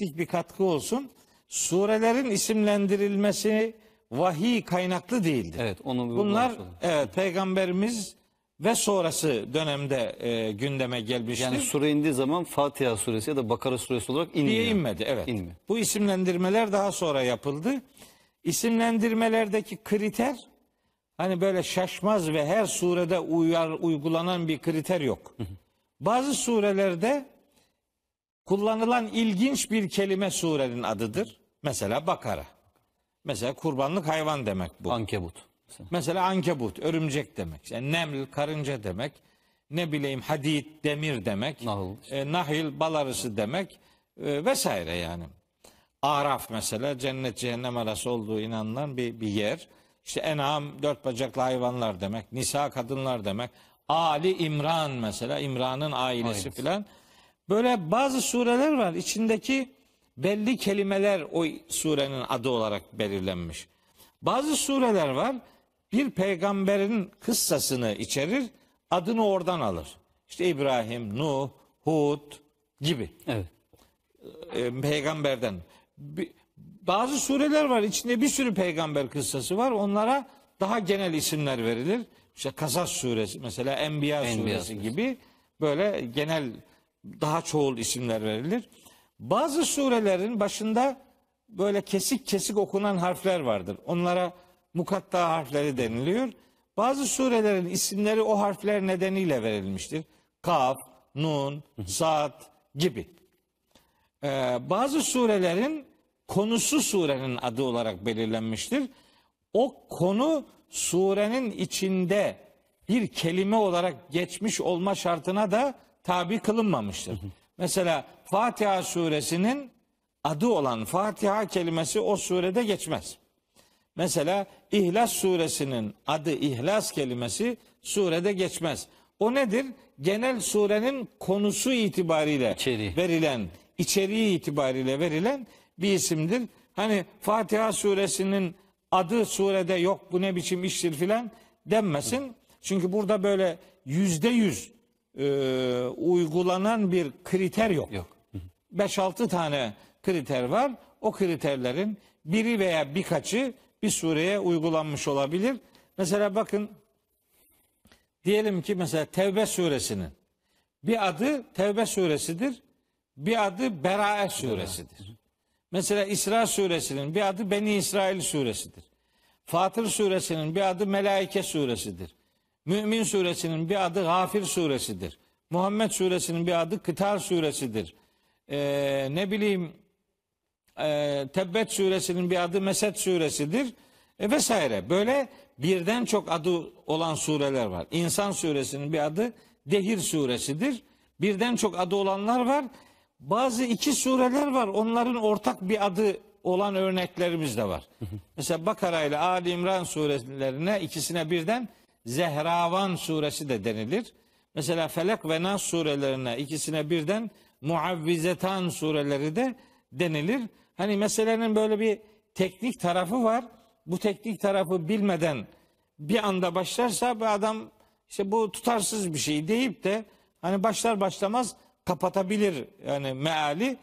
bir katkı olsun. Surelerin isimlendirilmesi vahiy kaynaklı değildir. Evet, onu Bunlar evet, peygamberimiz ve sonrası dönemde e, gündeme gelmiştir. Yani sure indiği zaman Fatiha suresi ya da Bakara suresi olarak inmiyor. Diye inmedi evet. İnmiyor. Bu isimlendirmeler daha sonra yapıldı. İsimlendirmelerdeki kriter hani böyle şaşmaz ve her surede uyar, uygulanan bir kriter yok. Bazı surelerde kullanılan ilginç bir kelime surenin adıdır. Mesela Bakara. Mesela kurbanlık hayvan demek bu. Ankebut. Mesela, ankebut, örümcek demek. Yani neml, karınca demek. Ne bileyim hadid, demir demek. Nahil. E, nahil, bal arısı demek. E, vesaire yani. Araf mesela cennet cehennem arası olduğu inanılan bir, bir yer. İşte enam dört bacaklı hayvanlar demek. Nisa kadınlar demek. Ali İmran mesela İmran'ın ailesi filan. Böyle bazı sureler var. İçindeki belli kelimeler o surenin adı olarak belirlenmiş. Bazı sureler var. Bir peygamberin kıssasını içerir. Adını oradan alır. İşte İbrahim, Nuh, Hud gibi. Evet. Ee, peygamberden. Bazı sureler var. İçinde bir sürü peygamber kıssası var. Onlara daha genel isimler verilir. İşte Kasas suresi mesela Enbiya, Enbiya suresi, suresi gibi böyle genel daha çoğul isimler verilir. Bazı surelerin başında böyle kesik kesik okunan harfler vardır. Onlara mukatta harfleri deniliyor. Bazı surelerin isimleri o harfler nedeniyle verilmiştir. Kaf, Nun, zat gibi. Ee, bazı surelerin konusu surenin adı olarak belirlenmiştir. O konu surenin içinde bir kelime olarak geçmiş olma şartına da tabi kılınmamıştır. Mesela Fatiha suresinin adı olan Fatiha kelimesi o surede geçmez. Mesela İhlas suresinin adı İhlas kelimesi surede geçmez. O nedir? Genel surenin konusu itibariyle İçeri. verilen, içeriği itibariyle verilen bir isimdir. Hani Fatiha suresinin adı surede yok bu ne biçim iştir filan denmesin. Çünkü burada böyle yüzde yüz e, uygulanan bir kriter yok. Yok. 5-6 tane kriter var. O kriterlerin biri veya birkaçı bir sureye uygulanmış olabilir. Mesela bakın diyelim ki mesela Tevbe suresinin bir adı Tevbe suresidir. Bir adı Berae suresidir. Mesela İsra suresinin bir adı Beni İsrail suresidir. Fatır suresinin bir adı Melaike suresidir. Mümin suresinin bir adı Gafir suresidir. Muhammed suresinin bir adı Kıtar suresidir. Ee, ne bileyim e, Tebbet suresinin bir adı Mesed suresidir e, vesaire. Böyle birden çok adı olan sureler var. İnsan suresinin bir adı Dehir suresidir. Birden çok adı olanlar var. Bazı iki sureler var. Onların ortak bir adı olan örneklerimiz de var. Mesela Bakara ile Ali İmran surelerine ikisine birden Zehravan suresi de denilir. Mesela Felak ve Nas surelerine ikisine birden Muavvizetan sureleri de denilir. Hani meselenin böyle bir teknik tarafı var. Bu teknik tarafı bilmeden bir anda başlarsa bir adam işte bu tutarsız bir şey deyip de hani başlar başlamaz kapatabilir yani meali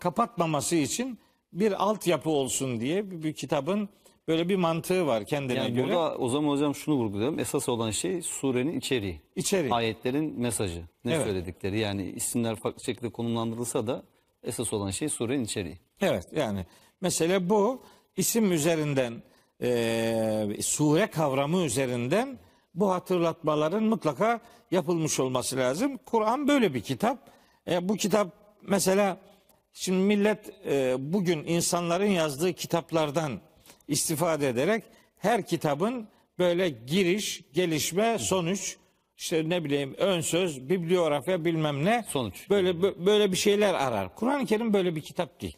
kapatmaması için bir altyapı olsun diye bir, bir kitabın Böyle bir mantığı var kendine yani göre. Burada o zaman hocam şunu vurguluyorum. Esas olan şey surenin içeriği. İçeriği. Ayetlerin mesajı. Ne evet. söyledikleri. Yani isimler farklı şekilde konumlandırılsa da esas olan şey surenin içeriği. Evet yani mesele bu. isim üzerinden e, sure kavramı üzerinden bu hatırlatmaların mutlaka yapılmış olması lazım. Kur'an böyle bir kitap. E, bu kitap mesela şimdi millet e, bugün insanların yazdığı kitaplardan istifade ederek her kitabın böyle giriş, gelişme, sonuç, işte ne bileyim ön söz, bibliografya bilmem ne. Sonuç. Böyle böyle bir şeyler arar. Kur'an-ı Kerim böyle bir kitap değil.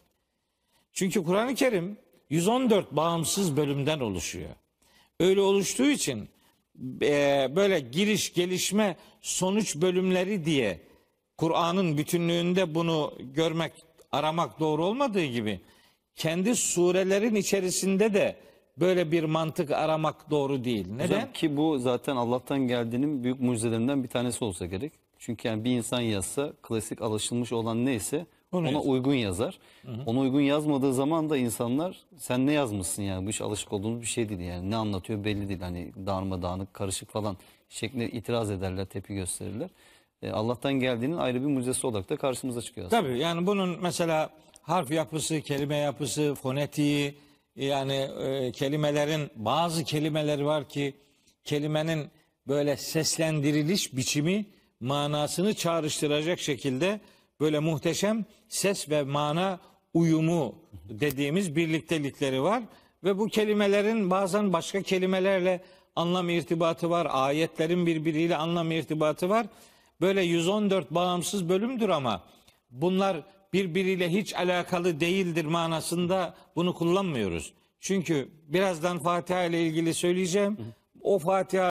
Çünkü Kur'an-ı Kerim 114 bağımsız bölümden oluşuyor. Öyle oluştuğu için e, böyle giriş, gelişme, sonuç bölümleri diye Kur'an'ın bütünlüğünde bunu görmek, aramak doğru olmadığı gibi kendi surelerin içerisinde de böyle bir mantık aramak doğru değil. Neden? ki bu zaten Allah'tan geldiğinin büyük mucizelerinden bir tanesi olsa gerek. Çünkü yani bir insan yazsa klasik alışılmış olan neyse Onu ona yazar. uygun yazar. Hı hı. Ona uygun yazmadığı zaman da insanlar sen ne yazmışsın yani bu iş alışık olduğumuz bir şey değil yani ne anlatıyor belli değil hani dağınık karışık falan şeklinde itiraz ederler tepki gösterirler. Ee, Allah'tan geldiğinin ayrı bir mucizesi olarak da karşımıza çıkıyor aslında. Tabii yani bunun mesela harf yapısı, kelime yapısı, fonetiği yani e, kelimelerin bazı kelimeler var ki kelimenin böyle seslendiriliş biçimi manasını çağrıştıracak şekilde böyle muhteşem ses ve mana uyumu dediğimiz birliktelikleri var ve bu kelimelerin bazen başka kelimelerle anlam irtibatı var. Ayetlerin birbiriyle anlam irtibatı var. Böyle 114 bağımsız bölümdür ama bunlar birbiriyle hiç alakalı değildir manasında bunu kullanmıyoruz. Çünkü birazdan Fatiha ile ilgili söyleyeceğim. O Fatiha